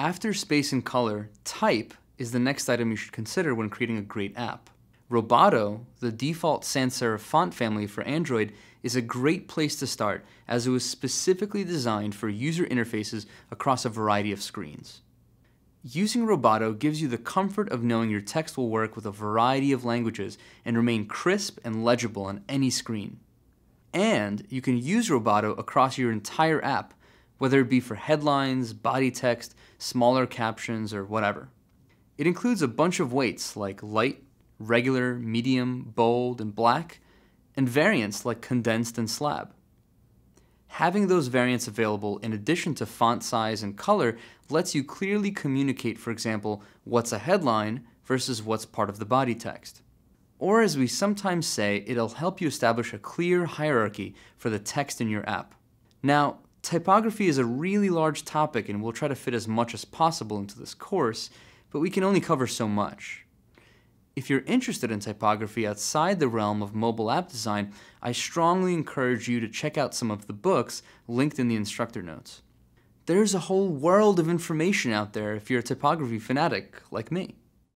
After space and color, type is the next item you should consider when creating a great app. Roboto, the default sans serif font family for Android, is a great place to start as it was specifically designed for user interfaces across a variety of screens. Using Roboto gives you the comfort of knowing your text will work with a variety of languages and remain crisp and legible on any screen. And you can use Roboto across your entire app, whether it be for headlines, body text, smaller captions, or whatever. It includes a bunch of weights like light, regular, medium, bold, and black, and variants like condensed and slab. Having those variants available in addition to font size and color lets you clearly communicate, for example, what's a headline versus what's part of the body text. Or as we sometimes say, it'll help you establish a clear hierarchy for the text in your app. Now, Typography is a really large topic and we'll try to fit as much as possible into this course, but we can only cover so much. If you're interested in typography outside the realm of mobile app design, I strongly encourage you to check out some of the books linked in the instructor notes. There's a whole world of information out there if you're a typography fanatic like me.